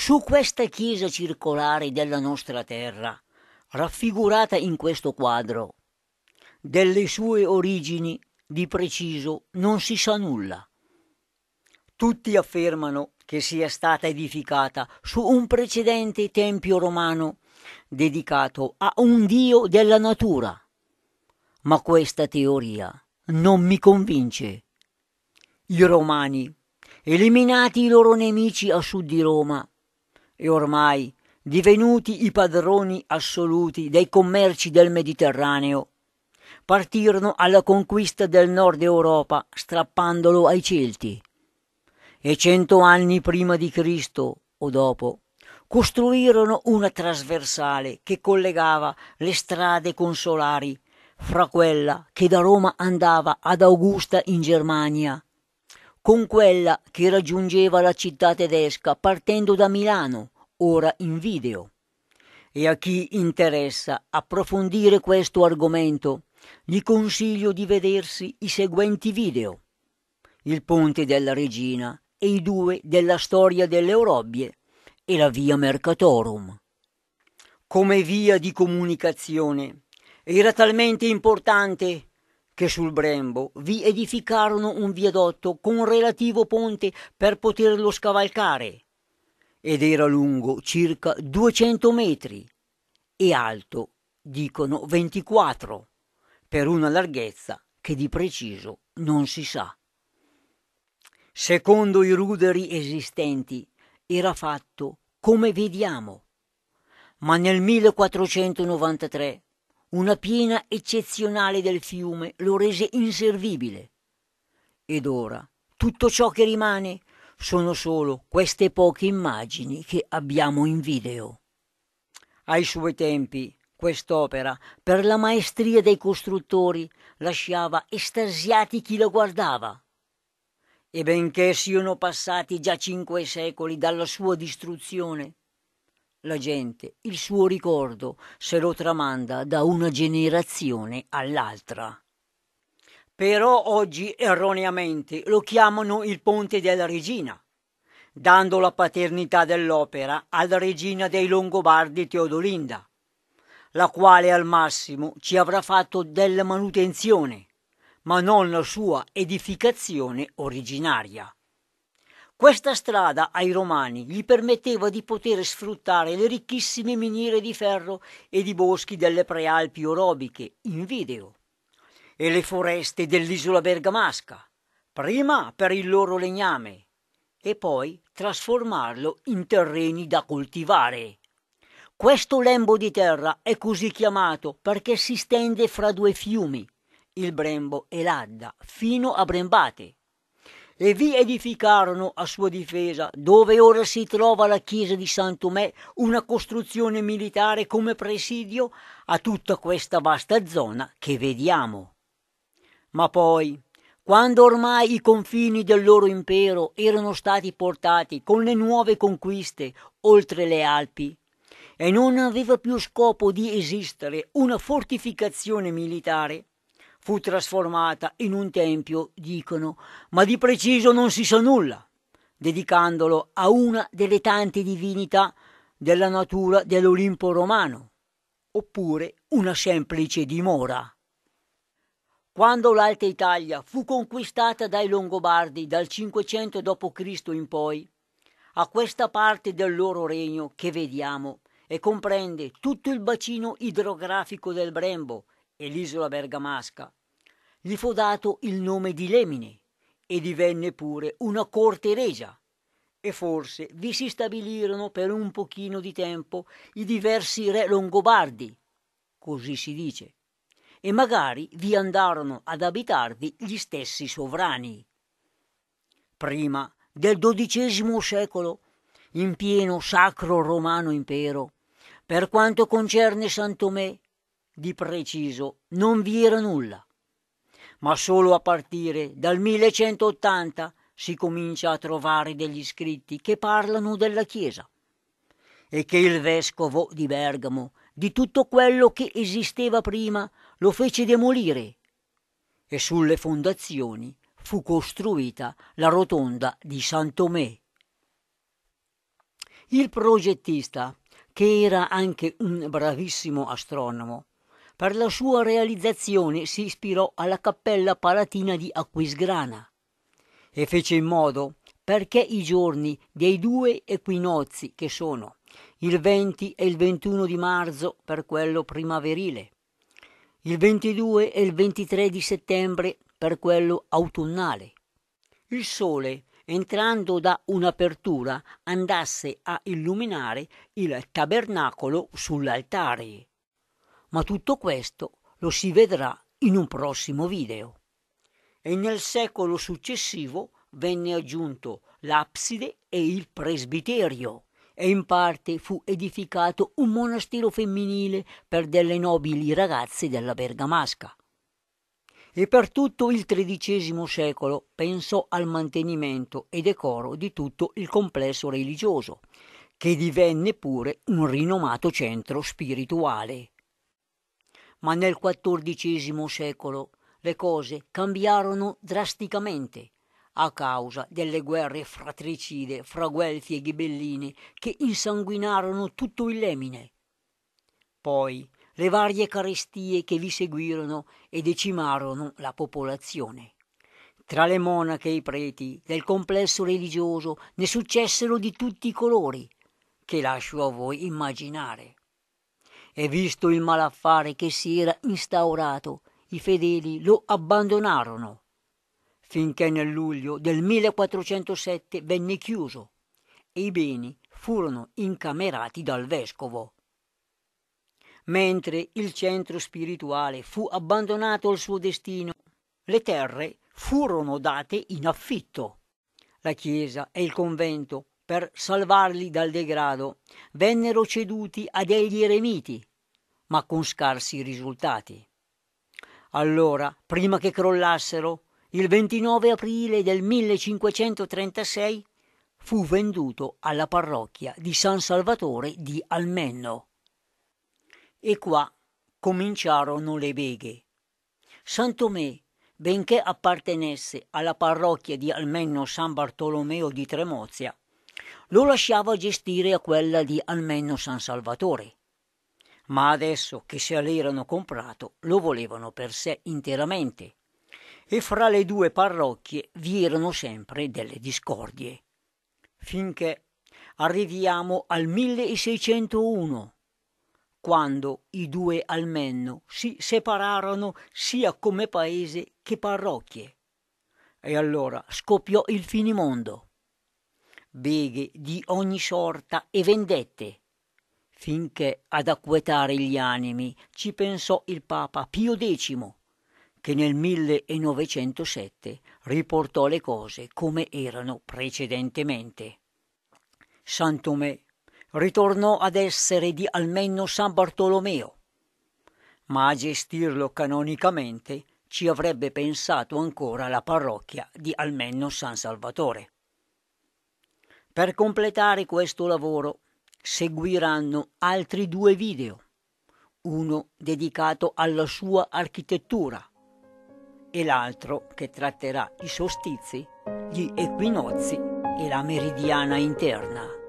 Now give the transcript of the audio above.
Su questa chiesa circolare della nostra terra, raffigurata in questo quadro, delle sue origini di preciso non si sa nulla. Tutti affermano che sia stata edificata su un precedente tempio romano dedicato a un dio della natura. Ma questa teoria non mi convince. I romani, eliminati i loro nemici a sud di Roma, e ormai divenuti i padroni assoluti dei commerci del Mediterraneo, partirono alla conquista del nord Europa strappandolo ai Celti. E cento anni prima di Cristo o dopo costruirono una trasversale che collegava le strade consolari fra quella che da Roma andava ad Augusta in Germania con quella che raggiungeva la città tedesca partendo da Milano, ora in video. E a chi interessa approfondire questo argomento, gli consiglio di vedersi i seguenti video. Il ponte della regina e i due della storia delle Orobbie e la via Mercatorum. Come via di comunicazione era talmente importante che sul Brembo vi edificarono un viadotto con relativo ponte per poterlo scavalcare, ed era lungo circa 200 metri e alto, dicono 24, per una larghezza che di preciso non si sa. Secondo i ruderi esistenti era fatto come vediamo, ma nel 1493 una piena eccezionale del fiume lo rese inservibile. Ed ora tutto ciò che rimane sono solo queste poche immagini che abbiamo in video. Ai suoi tempi quest'opera, per la maestria dei costruttori, lasciava estasiati chi la guardava. E benché siano passati già cinque secoli dalla sua distruzione, la gente il suo ricordo se lo tramanda da una generazione all'altra. Però oggi erroneamente lo chiamano il ponte della regina, dando la paternità dell'opera alla regina dei Longobardi Teodolinda, la quale al massimo ci avrà fatto della manutenzione, ma non la sua edificazione originaria. Questa strada ai romani gli permetteva di poter sfruttare le ricchissime miniere di ferro ed i boschi delle prealpi orobiche, in video e le foreste dell'isola bergamasca, prima per il loro legname, e poi trasformarlo in terreni da coltivare. Questo lembo di terra è così chiamato perché si stende fra due fiumi, il Brembo e l'Adda, fino a Brembate e vi edificarono a sua difesa, dove ora si trova la chiesa di Santomè, una costruzione militare come presidio a tutta questa vasta zona che vediamo. Ma poi, quando ormai i confini del loro impero erano stati portati con le nuove conquiste oltre le Alpi, e non aveva più scopo di esistere una fortificazione militare, fu trasformata in un tempio, dicono, ma di preciso non si sa nulla, dedicandolo a una delle tante divinità della natura dell'Olimpo romano, oppure una semplice dimora. Quando l'Alta Italia fu conquistata dai Longobardi dal 500 d.C. in poi, a questa parte del loro regno che vediamo e comprende tutto il bacino idrografico del Brembo e l'isola bergamasca, gli fu dato il nome di Lemine e divenne pure una corte regia. E forse vi si stabilirono per un pochino di tempo i diversi re longobardi, così si dice, e magari vi andarono ad abitarvi gli stessi sovrani. Prima del XII secolo, in pieno sacro romano impero, per quanto concerne San di preciso non vi era nulla ma solo a partire dal 1180 si comincia a trovare degli scritti che parlano della Chiesa e che il vescovo di Bergamo di tutto quello che esisteva prima lo fece demolire e sulle fondazioni fu costruita la rotonda di San Tomé. Il progettista, che era anche un bravissimo astronomo, per la sua realizzazione si ispirò alla cappella palatina di Aquisgrana e fece in modo perché i giorni dei due equinozi che sono il 20 e il 21 di marzo per quello primaverile, il 22 e il 23 di settembre per quello autunnale. Il sole, entrando da un'apertura, andasse a illuminare il tabernacolo sull'altare ma tutto questo lo si vedrà in un prossimo video. E nel secolo successivo venne aggiunto l'abside e il presbiterio e in parte fu edificato un monastero femminile per delle nobili ragazze della Bergamasca. E per tutto il XIII secolo pensò al mantenimento e decoro di tutto il complesso religioso, che divenne pure un rinomato centro spirituale. Ma nel XIV secolo le cose cambiarono drasticamente a causa delle guerre fratricide fra Guelfi e Ghibellini che insanguinarono tutto il Lemine. Poi le varie carestie che vi seguirono e decimarono la popolazione. Tra le monache e i preti del complesso religioso ne successero di tutti i colori, che lascio a voi immaginare e visto il malaffare che si era instaurato, i fedeli lo abbandonarono, finché nel luglio del 1407 venne chiuso e i beni furono incamerati dal vescovo. Mentre il centro spirituale fu abbandonato al suo destino, le terre furono date in affitto. La chiesa e il convento per salvarli dal degrado, vennero ceduti a degli eremiti, ma con scarsi risultati. Allora, prima che crollassero, il 29 aprile del 1536 fu venduto alla parrocchia di San Salvatore di Almenno. E qua cominciarono le beghe. San Tomé, benché appartenesse alla parrocchia di Almenno San Bartolomeo di Tremozia, lo lasciava gestire a quella di almeno San Salvatore. Ma adesso che se l'erano comprato lo volevano per sé interamente. E fra le due parrocchie vi erano sempre delle discordie. Finché arriviamo al 1601, quando i due almeno si separarono sia come paese che parrocchie. E allora scoppiò il finimondo beghe di ogni sorta e vendette. Finché ad acquetare gli animi ci pensò il Papa Pio X, che nel 1907 riportò le cose come erano precedentemente. Sant'Omè ritornò ad essere di almeno San Bartolomeo, ma a gestirlo canonicamente ci avrebbe pensato ancora la parrocchia di almeno San Salvatore. Per completare questo lavoro seguiranno altri due video, uno dedicato alla sua architettura e l'altro che tratterà i sostizi, gli equinozi e la meridiana interna.